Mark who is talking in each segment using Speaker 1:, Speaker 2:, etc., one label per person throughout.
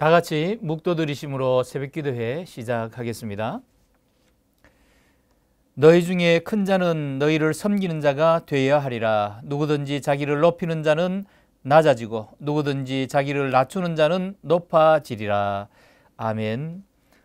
Speaker 1: 다 같이 묵도들이심으로 새벽 기도회 시작하겠습니다. 너희 중에 큰 자는 너희를 섬기는 자가 되어야 하리라. 누구든지 자기를 높이는 자는 낮아지고 누구든지 자기를 낮추는 자는 높아지리라. 아멘.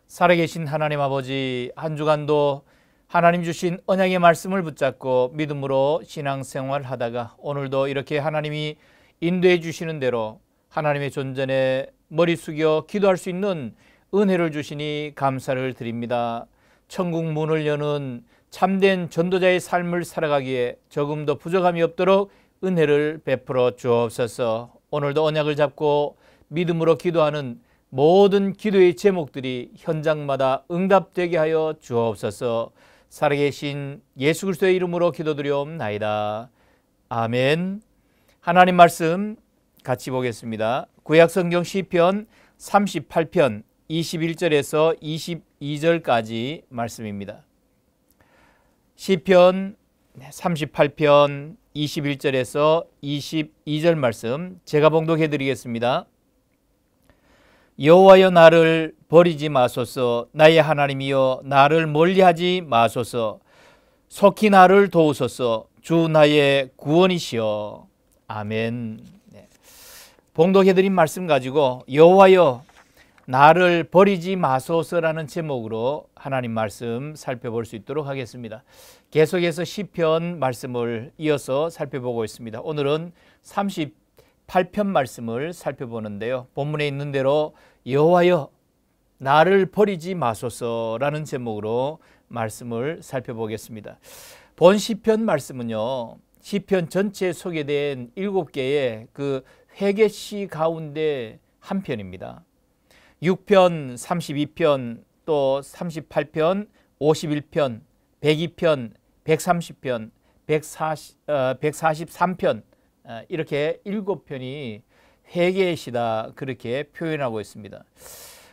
Speaker 1: 살아계신 하나님 아버지 한 주간도 하나님 주신 언약의 말씀을 붙잡고 믿음으로 신앙생활 하다가 오늘도 이렇게 하나님이 인도해 주시는 대로 하나님의 존전에 머리 숙여 기도할 수 있는 은혜를 주시니 감사를 드립니다. 천국 문을 여는 참된 전도자의 삶을 살아가기에 조금도 부족함이 없도록 은혜를 베풀어 주옵소서. 오늘도 언약을 잡고 믿음으로 기도하는 모든 기도의 제목들이 현장마다 응답되게 하여 주옵소서. 살아계신 예수 그리스도의 이름으로 기도드리옵나이다. 아멘. 하나님 말씀 같이 보겠습니다. 구약성경 시편 38편 21절에서 22절까지 말씀입니다. 시편 38편 21절에서 22절 말씀 제가 봉독해 드리겠습니다. 여호와여 나를 버리지 마소서 나의 하나님이여 나를 멀리하지 마소서 속히 나를 도우소서 주 나의 구원이시여 아멘. 봉독해드린 말씀 가지고 여호와여 나를 버리지 마소서라는 제목으로 하나님 말씀 살펴볼 수 있도록 하겠습니다. 계속해서 시편 말씀을 이어서 살펴보고 있습니다. 오늘은 38편 말씀을 살펴보는데요. 본문에 있는 대로 여호와여 나를 버리지 마소서라는 제목으로 말씀을 살펴보겠습니다. 본 시편 말씀은요. 시편 전체에 소개된 7개의 그 회개시 가운데 한 편입니다. 6편, 32편, 또 38편, 51편, 102편, 130편, 140, 어, 143편 어, 이렇게 7편이 회개시다 그렇게 표현하고 있습니다.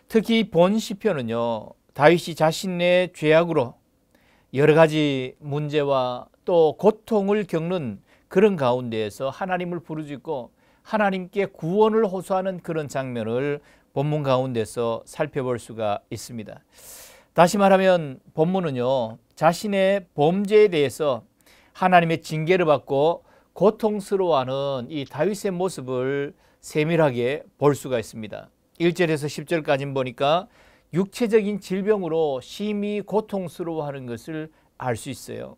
Speaker 1: 특히 본 시편은요. 다윗이 자신의 죄악으로 여러 가지 문제와 또 고통을 겪는 그런 가운데에서 하나님을 부르짖고 하나님께 구원을 호소하는 그런 장면을 본문 가운데서 살펴볼 수가 있습니다. 다시 말하면 본문은요. 자신의 범죄에 대해서 하나님의 징계를 받고 고통스러워하는 이 다윗의 모습을 세밀하게 볼 수가 있습니다. 1절에서 10절까지 보니까 육체적인 질병으로 심히 고통스러워하는 것을 알 수 있어요.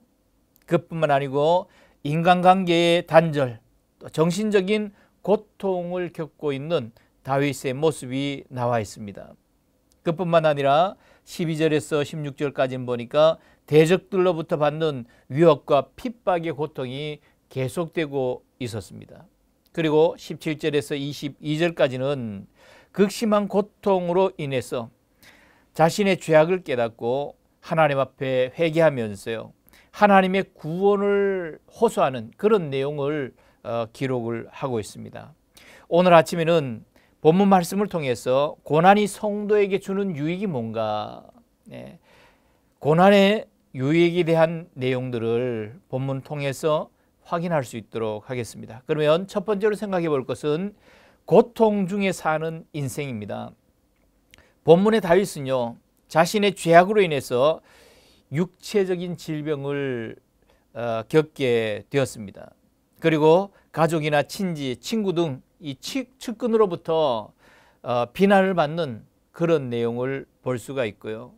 Speaker 1: 그뿐만 아니고 인간관계의 단절, 또 정신적인 고통을 겪고 있는 다윗의 모습이 나와 있습니다. 그뿐만 아니라 12절에서 16절까지 보니까 대적들로부터 받는 위협과 핍박의 고통이 계속되고 있었습니다. 그리고 17절에서 22절까지는 극심한 고통으로 인해서 자신의 죄악을 깨닫고 하나님 앞에 회개하면서요. 하나님의 구원을 호소하는 그런 내용을 어, 기록을 하고 있습니다. 오늘 아침에는 본문 말씀을 통해서 고난이 성도에게 주는 유익이 뭔가 네. 고난의 유익에 대한 내용들을 본문 통해서 확인할 수 있도록 하겠습니다. 그러면 첫 번째로 생각해 볼 것은 고통 중에 사는 인생입니다. 본문의 다윗은요. 자신의 죄악으로 인해서 육체적인 질병을 어, 겪게 되었습니다. 그리고 가족이나 친지, 친구 등 이 측근으로부터 어, 비난을 받는 그런 내용을 볼 수가 있고요.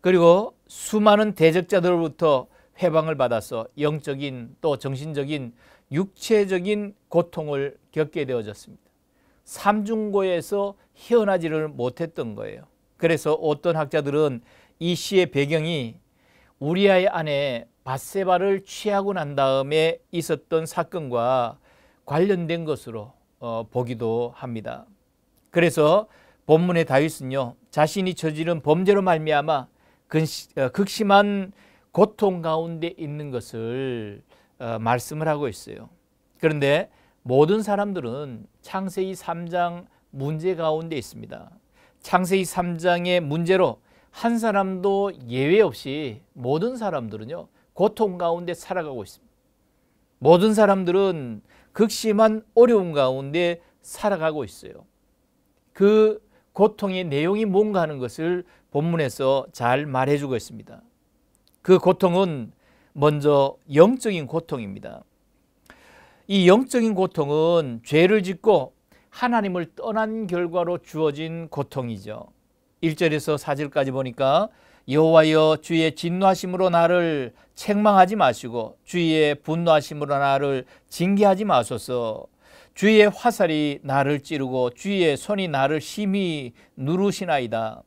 Speaker 1: 그리고 수많은 대적자들로부터 해방을 받아서 영적인 또 정신적인 육체적인 고통을 겪게 되어졌습니다. 삼중고에서 헤어나지를 못했던 거예요. 그래서 어떤 학자들은 이 시의 배경이 우리아이 안에 바세바를 취하고 난 다음에 있었던 사건과 관련된 것으로 어, 보기도 합니다. 그래서 본문의 다윗은요 자신이 저지른 범죄로 말미암아 어, 극심한 고통 가운데 있는 것을 어, 말씀을 하고 있어요. 그런데 모든 사람들은 창세기 3장 문제 가운데 있습니다. 창세기 3장의 문제로 한 사람도 예외 없이 모든 사람들은요 고통 가운데 살아가고 있습니다. 모든 사람들은 극심한 어려움 가운데 살아가고 있어요. 그 고통의 내용이 뭔가 하는 것을 본문에서 잘 말해주고 있습니다. 그 고통은 먼저 영적인 고통입니다. 이 영적인 고통은 죄를 짓고 하나님을 떠난 결과로 주어진 고통이죠. 1절에서 4절까지 보니까 여호와여 주의 진노하심으로 나를 책망하지 마시고 주의 분노하심으로 나를 징계하지 마소서. 주의 화살이 나를 찌르고 주의 손이 나를 심히 누르시나이다.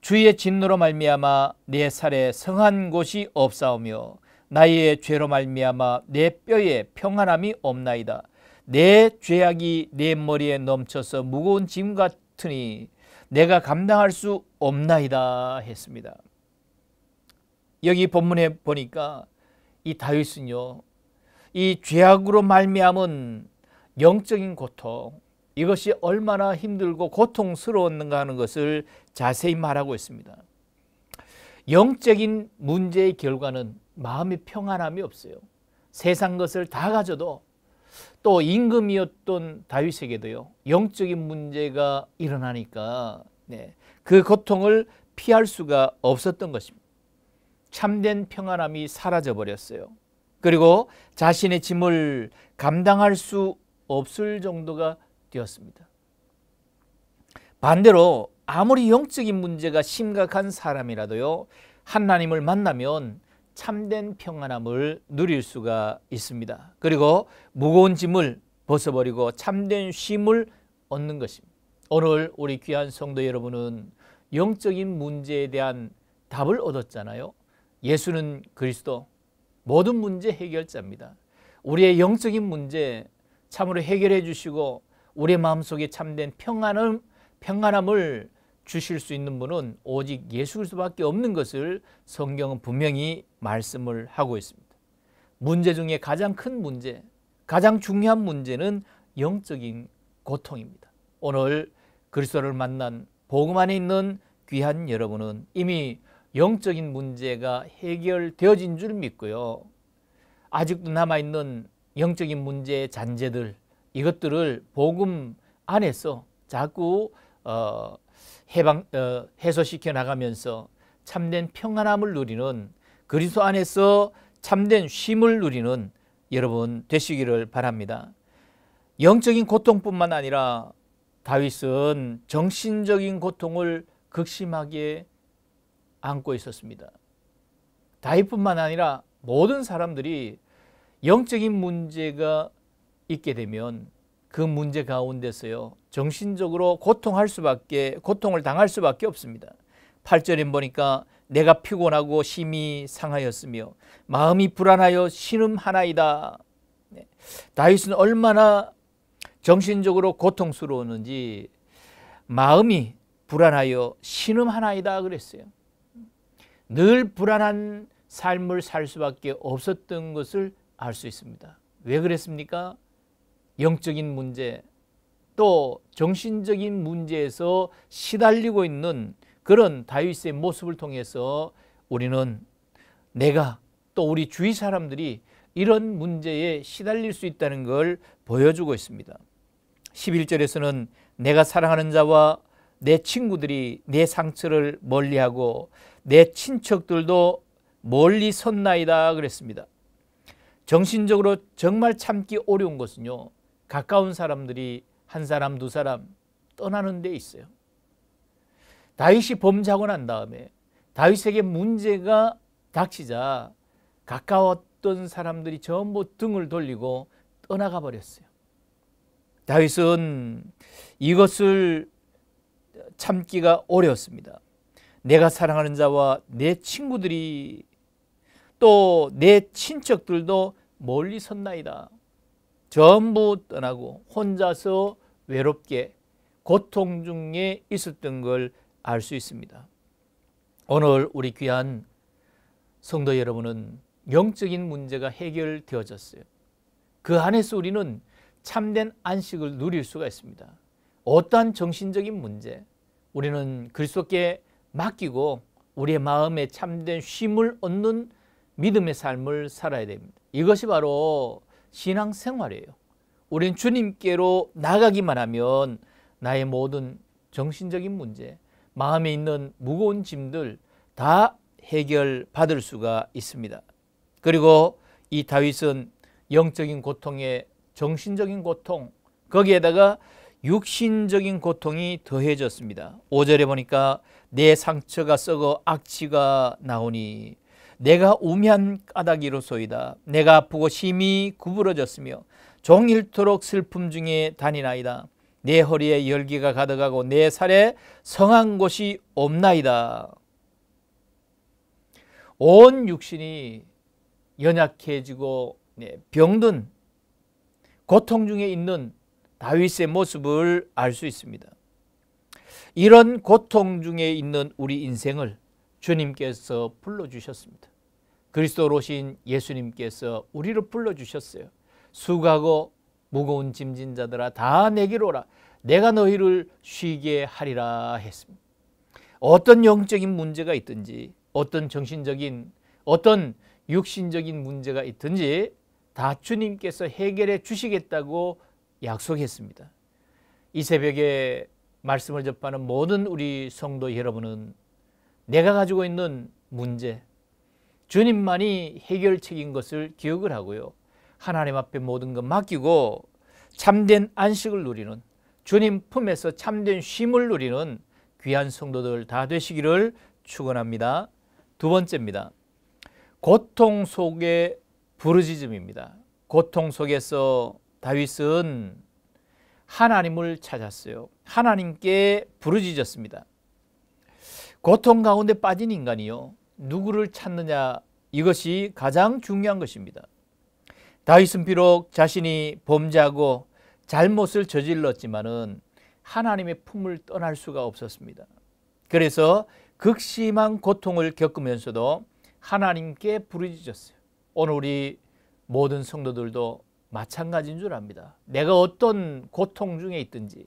Speaker 1: 주의 진노로 말미암아 내 살에 성한 곳이 없사오며 나의 죄로 말미암아 내 뼈에 평안함이 없나이다. 내 죄악이 내 머리에 넘쳐서 무거운 짐 같으니 내가 감당할 수 없나이다 했습니다. 여기 본문에 보니까 이 다윗은요. 이 죄악으로 말미암은 영적인 고통 이것이 얼마나 힘들고 고통스러웠는가 하는 것을 자세히 말하고 있습니다. 영적인 문제의 결과는 마음의 평안함이 없어요. 세상 것을 다 가져도 또 임금이었던 다윗에게도요 영적인 문제가 일어나니까 네, 그 고통을 피할 수가 없었던 것입니다. 참된 평안함이 사라져 버렸어요. 그리고 자신의 짐을 감당할 수 없을 정도가 되었습니다. 반대로 아무리 영적인 문제가 심각한 사람이라도요 하나님을 만나면 참된 평안함을 누릴 수가 있습니다. 그리고 무거운 짐을 벗어버리고 참된 쉼을 얻는 것입니다. 오늘 우리 귀한 성도 여러분은 영적인 문제에 대한 답을 얻었잖아요. 예수는 그리스도 모든 문제 해결자입니다. 우리의 영적인 문제 참으로 해결해 주시고 우리 마음속에 참된 평안함, 평안함을 주실 수 있는 분은 오직 예수 그리스도밖에 없는 것을 성경은 분명히 말씀을 하고 있습니다. 문제 중에 가장 큰 문제, 가장 중요한 문제는 영적인 고통입니다. 오늘 그리스도를 만난 복음 안에 있는 귀한 여러분은 이미 영적인 문제가 해결되어진 줄 믿고요. 아직도 남아 있는 영적인 문제의 잔재들 이것들을 복음 안에서 자꾸 어, 해방 어, 해소시켜 나가면서 참된 평안함을 누리는 그리스도 안에서 참된 쉼을 누리는 여러분 되시기를 바랍니다. 영적인 고통뿐만 아니라 다윗은 정신적인 고통을 극심하게 안고 있었습니다. 다윗뿐만 아니라 모든 사람들이 영적인 문제가 있게 되면 그 문제 가운데서요. 정신적으로 고통할 수밖에 고통을 당할 수밖에 없습니다. 8절에 보니까 내가 피곤하고 심히 상하였으며 마음이 불안하여 신음하나이다. 네. 다윗은 얼마나 정신적으로 고통스러웠는지 마음이 불안하여 신음하나이다 그랬어요. 늘 불안한 삶을 살 수밖에 없었던 것을 알 수 있습니다. 왜 그랬습니까? 영적인 문제 또 정신적인 문제에서 시달리고 있는 그런 다윗의 모습을 통해서 우리는 내가 또 우리 주위 사람들이 이런 문제에 시달릴 수 있다는 걸 보여주고 있습니다. 11절에서는 내가 사랑하는 자와 내 친구들이 내 상처를 멀리하고 내 친척들도 멀리 섰나이다 그랬습니다. 정신적으로 정말 참기 어려운 것은요. 가까운 사람들이 한 사람 두 사람 떠나는 데 있어요. 다윗이 범죄하고 난 다음에 다윗에게 문제가 닥치자 가까웠던 사람들이 전부 등을 돌리고 떠나가 버렸어요. 다윗은 이것을 참기가 어려웠습니다. 내가 사랑하는 자와 내 친구들이 또 내 친척들도 멀리 섰나이다. 전부 떠나고 혼자서 외롭게 고통 중에 있었던 걸 알 수 있습니다. 오늘 우리 귀한 성도 여러분은 영적인 문제가 해결되어졌어요. 그 안에서 우리는 참된 안식을 누릴 수가 있습니다. 어떠한 정신적인 문제 우리는 그리스도께 맡기고 우리의 마음에 참된 쉼을 얻는 믿음의 삶을 살아야 됩니다. 이것이 바로 신앙생활이에요. 우린 주님께로 나가기만 하면 나의 모든 정신적인 문제, 마음에 있는 무거운 짐들 다 해결받을 수가 있습니다. 그리고 이 다윗은 영적인 고통에 정신적인 고통, 거기에다가 육신적인 고통이 더해졌습니다. 5절에 보니까 내 상처가 썩어 악취가 나오니 내가 우미한 까닭이로소이다. 내가 아프고 심히 구부러졌으며 종일토록 슬픔 중에 다니나이다. 내 허리에 열기가 가득하고 내 살에 성한 곳이 없나이다. 온 육신이 연약해지고 네, 병든 고통 중에 있는 다윗의 모습을 알 수 있습니다. 이런 고통 중에 있는 우리 인생을 주님께서 불러주셨습니다. 그리스도로 오신 예수님께서 우리를 불러주셨어요. 수고하고 무거운 짐진 자들아 다 내게로 오라. 내가 너희를 쉬게 하리라 했습니다. 어떤 영적인 문제가 있든지 어떤 정신적인 어떤 육신적인 문제가 있든지 다 주님께서 해결해 주시겠다고 약속했습니다. 이 새벽에 말씀을 접하는 모든 우리 성도 여러분은 내가 가지고 있는 문제, 주님만이 해결책인 것을 기억을 하고요. 하나님 앞에 모든 것 맡기고 참된 안식을 누리는 주님 품에서 참된 쉼을 누리는 귀한 성도들 다 되시기를 축원합니다. 두 번째입니다. 고통 속의 부르짖음입니다. 고통 속에서 다윗은 하나님을 찾았어요. 하나님께 부르짖었습니다. 고통 가운데 빠진 인간이요. 누구를 찾느냐 이것이 가장 중요한 것입니다. 다윗은 비록 자신이 범죄하고 잘못을 저질렀지만은 하나님의 품을 떠날 수가 없었습니다. 그래서 극심한 고통을 겪으면서도 하나님께 부르짖었어요. 오늘 우리 모든 성도들도 마찬가지인 줄 압니다. 내가 어떤 고통 중에 있든지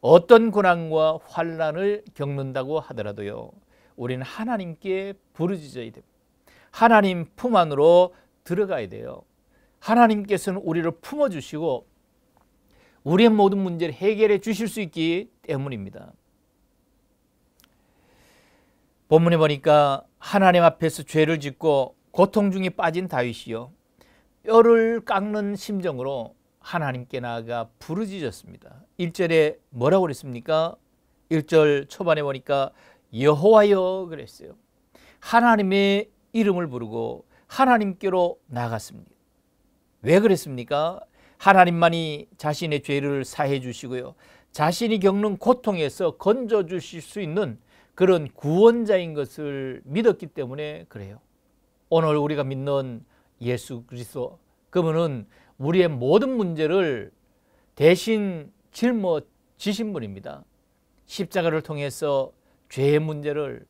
Speaker 1: 어떤 고난과 환란을 겪는다고 하더라도요. 우리는 하나님께 부르짖어야 됩니다. 하나님 품 안으로 들어가야 돼요. 하나님께서는 우리를 품어 주시고 우리의 모든 문제를 해결해 주실 수 있기 때문입니다. 본문에 보니까 하나님 앞에서 죄를 짓고 고통 중에 빠진 다윗이요. 뼈를 깎는 심정으로 하나님께 나아가 부르짖었습니다. 1절에 뭐라고 그랬습니까? 1절 초반에 보니까 여호와여 그랬어요. 하나님의 이름을 부르고 하나님께로 나갔습니다. 왜 그랬습니까? 하나님만이 자신의 죄를 사해 주시고요. 자신이 겪는 고통에서 건져 주실 수 있는 그런 구원자인 것을 믿었기 때문에 그래요. 오늘 우리가 믿는 예수 그리스도 그분은 우리의 모든 문제를 대신 짊어지신 분입니다. 십자가를 통해서 죄의 문제를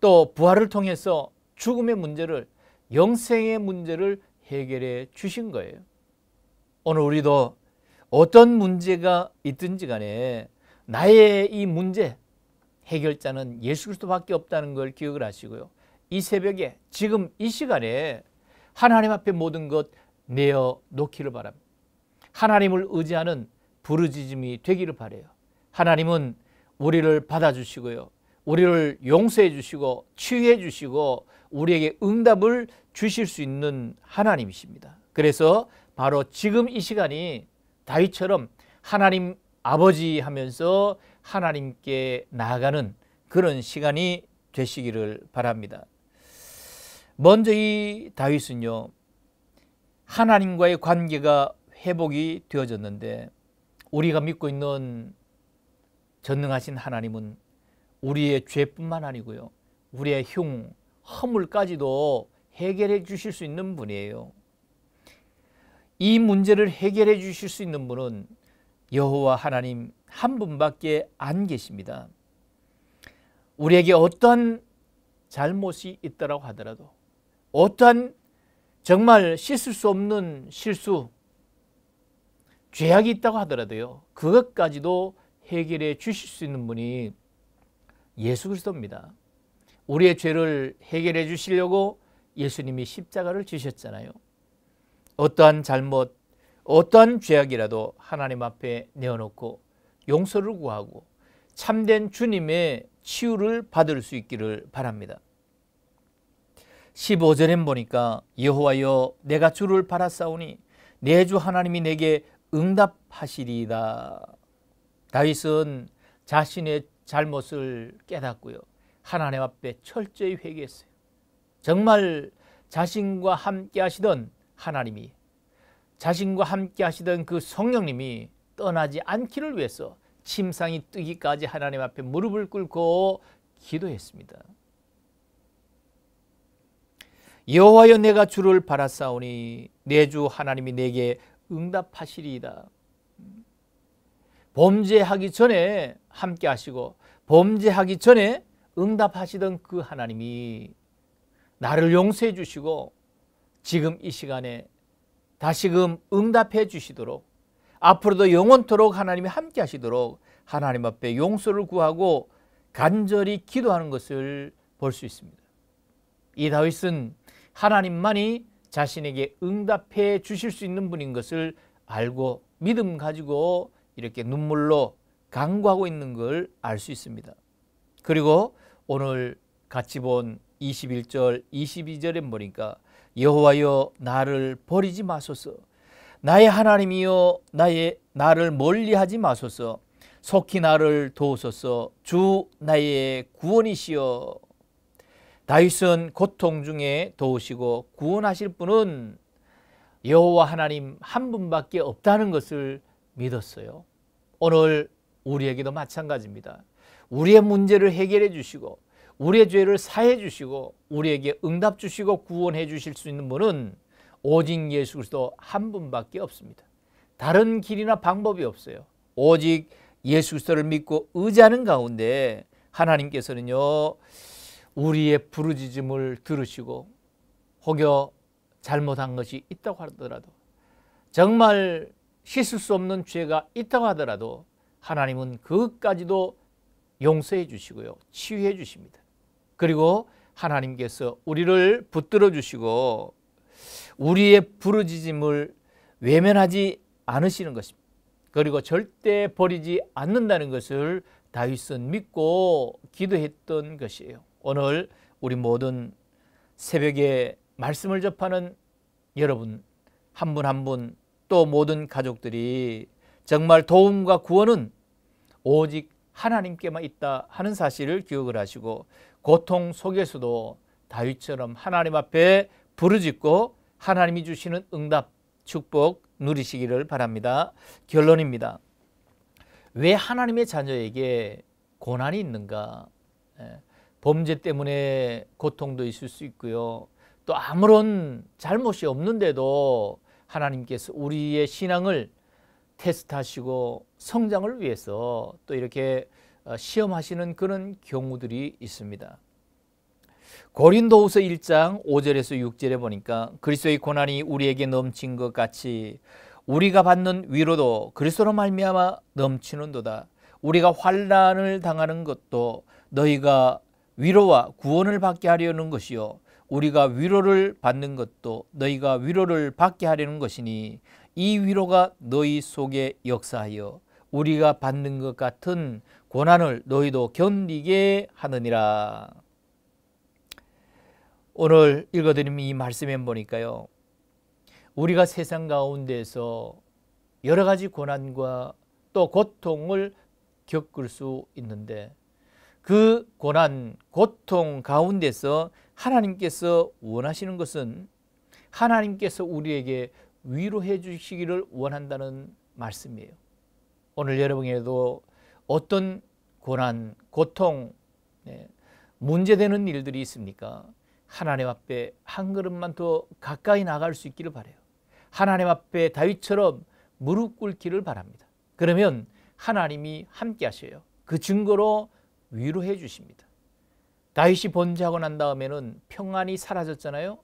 Speaker 1: 또 부활을 통해서 죽음의 문제를 영생의 문제를 해결해 주신 거예요. 오늘 우리도 어떤 문제가 있든지 간에 나의 이 문제 해결자는 예수 그리스도밖에 없다는 걸 기억을 하시고요. 이 새벽에 지금 이 시간에 하나님 앞에 모든 것 내어 놓기를 바랍니다. 하나님을 의지하는 부르짖음이 되기를 바래요. 하나님은 우리를 받아주시고요. 우리를 용서해 주시고 치유해 주시고 우리에게 응답을 주실 수 있는 하나님이십니다. 그래서 바로 지금 이 시간이 다윗처럼 하나님 아버지 하면서 하나님께 나아가는 그런 시간이 되시기를 바랍니다. 먼저 이 다윗은요. 하나님과의 관계가 회복이 되어졌는데 우리가 믿고 있는 전능하신 하나님은 우리의 죄뿐만 아니고요. 우리의 흉, 허물까지도 해결해 주실 수 있는 분이에요. 이 문제를 해결해 주실 수 있는 분은 여호와 하나님 한 분밖에 안 계십니다. 우리에게 어떤 잘못이 있다고 라 하더라도 어떤 정말 씻을 수 없는 실수, 죄악이 있다고 하더라도요. 그것까지도 해결해 주실 수 있는 분이 예수 그리스도입니다. 우리의 죄를 해결해 주시려고 예수님이 십자가를 지셨잖아요. 어떠한 잘못, 어떠한 죄악이라도 하나님 앞에 내어놓고 용서를 구하고 참된 주님의 치유를 받을 수 있기를 바랍니다. 1 5절에 보니까 여호와여 내가 주를 바라사오니 내 주 하나님이 내게 응답하시리이다. 다윗은 자신의 잘못을 깨닫고요. 하나님 앞에 철저히 회개했어요. 정말 자신과 함께 하시던 하나님이 자신과 함께 하시던 그 성령님이 떠나지 않기를 위해서 침상이 뜨기까지 하나님 앞에 무릎을 꿇고 기도했습니다. 여호와여 내가 주를 바라사오니 내 주 하나님이 내게 응답하시리이다. 범죄하기 전에 함께 하시고 범죄하기 전에 응답하시던 그 하나님이 나를 용서해 주시고 지금 이 시간에 다시금 응답해 주시도록 앞으로도 영원토록 하나님이 함께 하시도록 하나님 앞에 용서를 구하고 간절히 기도하는 것을 볼 수 있습니다. 이 다윗은 하나님만이 자신에게 응답해 주실 수 있는 분인 것을 알고 믿음 가지고 이렇게 눈물로 강구하고 있는 걸 알 수 있습니다. 그리고 오늘 같이 본 21절 22절에 보니까 여호와여 나를 버리지 마소서 나의 하나님이여 나의 나를 멀리하지 마소서 속히 나를 도우소서 주 나의 구원이시여 다윗은 고통 중에 도우시고 구원하실 분은 여호와 하나님 한 분밖에 없다는 것을 믿었어요. 오늘 우리에게도 마찬가지입니다. 우리의 문제를 해결해 주시고 우리의 죄를 사해 주시고 우리에게 응답 주시고 구원해 주실 수 있는 분은 오직 예수 그리스도 한 분밖에 없습니다. 다른 길이나 방법이 없어요. 오직 예수 그리스도를 믿고 의지하는 가운데 하나님께서는요. 우리의 부르짖음을 들으시고 혹여 잘못한 것이 있다고 하더라도 정말 씻을 수 없는 죄가 있다고 하더라도 하나님은 그것까지도 용서해 주시고요. 치유해 주십니다. 그리고 하나님께서 우리를 붙들어 주시고 우리의 부르짖음을 외면하지 않으시는 것입니다. 그리고 절대 버리지 않는다는 것을 다윗은 믿고 기도했던 것이에요. 오늘 우리 모든 새벽에 말씀을 접하는 여러분 한 분 한 분 또 모든 가족들이 정말 도움과 구원은 오직 하나님께만 있다 하는 사실을 기억을 하시고 고통 속에서도 다윗처럼 하나님 앞에 부르짖고 하나님이 주시는 응답 축복 누리시기를 바랍니다. 결론입니다. 왜 하나님의 자녀에게 고난이 있는가? 예. 범죄 때문에 고통도 있을 수 있고요. 또 아무런 잘못이 없는데도 하나님께서 우리의 신앙을 테스트하시고 성장을 위해서 또 이렇게 어, 시험하시는 그런 경우들이 있습니다. 고린도후서 1장 5절에서 6절에 보니까 그리스도의 고난이 우리에게 넘친 것 같이 우리가 받는 위로도 그리스도로 말미암아 넘치는도다. 우리가 환란을 당하는 것도 너희가 위로와 구원을 받게 하려는 것이요 우리가 위로를 받는 것도 너희가 위로를 받게 하려는 것이니 이 위로가 너희 속에 역사하여 우리가 받는 것 같은 고난을 너희도 견디게 하느니라. 오늘 읽어드리는 이 말씀에 보니까요. 우리가 세상 가운데서 여러 가지 고난과 또 고통을 겪을 수 있는데 그 고난, 고통 가운데서 하나님께서 원하시는 것은 하나님께서 우리에게 위로해 주시기를 원한다는 말씀이에요. 오늘 여러분에게도 어떤 고난, 고통, 네, 문제되는 일들이 있습니까? 하나님 앞에 한 걸음만 더 가까이 나갈 수 있기를 바래요. 하나님 앞에 다윗처럼 무릎 꿇기를 바랍니다. 그러면 하나님이 함께 하셔요. 그 증거로 위로해 주십니다. 다윗이 번제하고 난 다음에는 평안이 사라졌잖아요.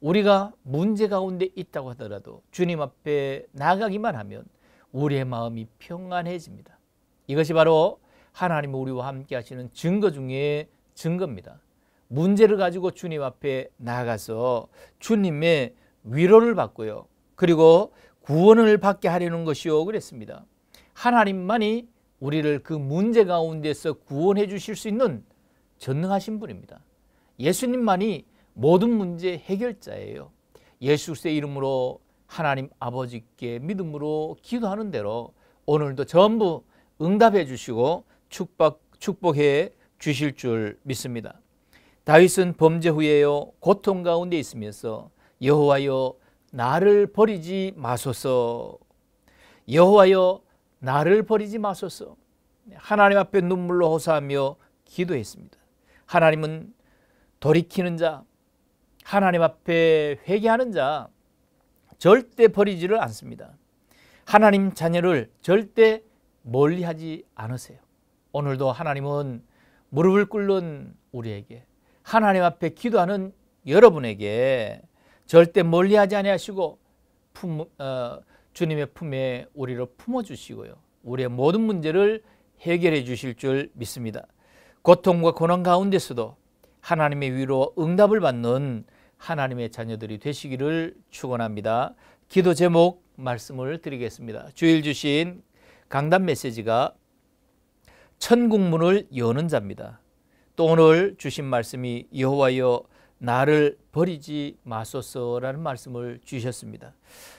Speaker 1: 우리가 문제 가운데 있다고 하더라도 주님 앞에 나가기만 하면 우리의 마음이 평안해집니다. 이것이 바로 하나님 우리와 함께 하시는 증거 중에 증거입니다. 문제를 가지고 주님 앞에 나가서 주님의 위로를 받고요. 그리고 구원을 받게 하려는 것이요 그랬습니다. 하나님만이 우리를 그 문제 가운데서 구원해 주실 수 있는 전능하신 분입니다. 예수님만이 모든 문제 해결자예요. 예수 의 이름으로 하나님 아버지께 믿음으로 기도하는 대로 오늘도 전부 응답해 주시고 축복, 축복해 주실 줄 믿습니다. 다윗은 범죄 후에요 고통 가운데 있으면서 여호와여 나를 버리지 마소서 여호와여 나를 버리지 마소서 하나님 앞에 눈물로 호소하며 기도했습니다. 하나님은 돌이키는 자, 하나님 앞에 회개하는 자 절대 버리지를 않습니다. 하나님 자녀를 절대 멀리하지 않으세요. 오늘도 하나님은 무릎을 꿇는 우리에게 하나님 앞에 기도하는 여러분에게 절대 멀리하지 아니하시고 품, 어, 주님의 품에 우리를 품어주시고요. 우리의 모든 문제를 해결해 주실 줄 믿습니다. 고통과 고난 가운데서도 하나님의 위로 응답을 받는 하나님의 자녀들이 되시기를 축원합니다. 기도 제목 말씀을 드리겠습니다. 주일 주신 강단 메시지가 천국문을 여는 자입니다. 또 오늘 주신 말씀이 여호와여 나를 버리지 마소서라는 말씀을 주셨습니다.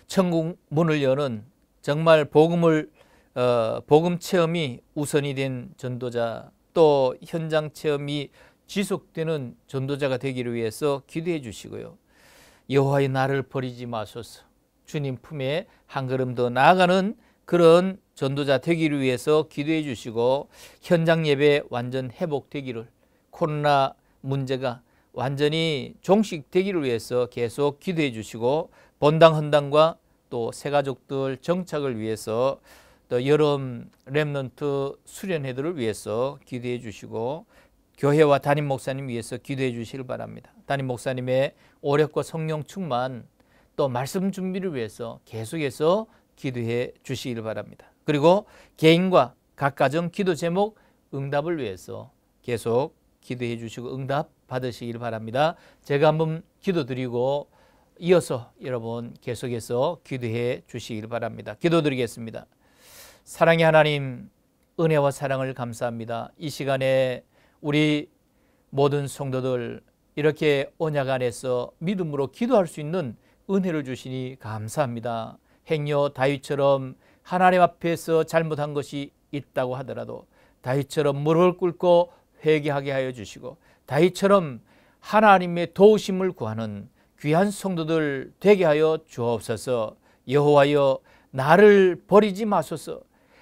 Speaker 1: 천국 문을 여는 정말 복음을 어, 복음 체험이 우선이 된 전도자 또 현장 체험이 지속되는 전도자가 되기를 위해서 기도해 주시고요. 여호와의 나를 버리지 마소서. 주님 품에 한 걸음 더 나아가는 그런 전도자 되기를 위해서 기도해 주시고 현장 예배 완전 회복되기를 코로나 문제가 완전히 종식되기를 위해서 계속 기도해 주시고 본당 헌당과 또 새가족들 정착을 위해서 또 여름 렘런트 수련회들을 위해서 기도해 주시고 교회와 담임 목사님 위해서 기도해 주시길 바랍니다. 담임 목사님의 오력과 성령 충만 또 말씀 준비를 위해서 계속해서 기도해 주시길 바랍니다. 그리고 개인과 각 가정 기도 제목 응답을 위해서 계속 기도해 주시고 응답 받으시길 바랍니다. 제가 한번 기도드리고 이어서 여러분 계속해서 기도해 주시길 바랍니다. 기도드리겠습니다. 사랑의 하나님 은혜와 사랑을 감사합니다. 이 시간에 우리 모든 성도들 이렇게 언약 안에서 믿음으로 기도할 수 있는 은혜를 주시니 감사합니다. 행여 다윗처럼 하나님 앞에서 잘못한 것이 있다고 하더라도 다윗처럼 무릎을 꿇고 회개하게 하여 주시고 다이처럼 하나님의 도우심을 구하는 귀한 성도들 되게 하여 주옵소서. 여호와여 나를 버리지 마소서.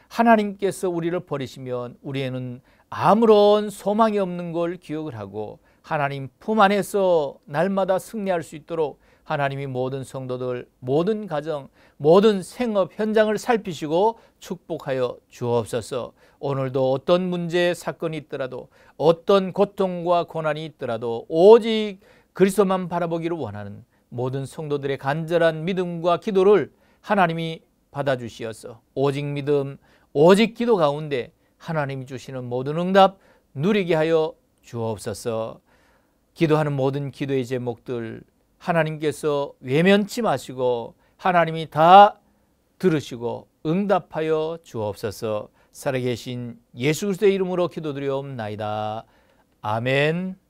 Speaker 1: 하나님께서 우리를 버리시면 우리에는 아무런 소망이 없는 걸 기억을 하고 하나님 품 안에서 날마다 승리할 수 있도록 하나님이 모든 성도들, 모든 가정, 모든 생업 현장을 살피시고 축복하여 주옵소서. 오늘도 어떤 문제, 사건이 있더라도 어떤 고통과 고난이 있더라도 오직 그리스도만 바라보기를 원하는 모든 성도들의 간절한 믿음과 기도를 하나님이 받아주시어서 오직 믿음, 오직 기도 가운데 하나님이 주시는 모든 응답 누리게 하여 주옵소서. 기도하는 모든 기도의 제목들 하나님께서 외면치 마시고 하나님이 다 들으시고 응답하여 주옵소서 살아계신 예수 그리스도의 이름으로 기도드리옵나이다. 아멘.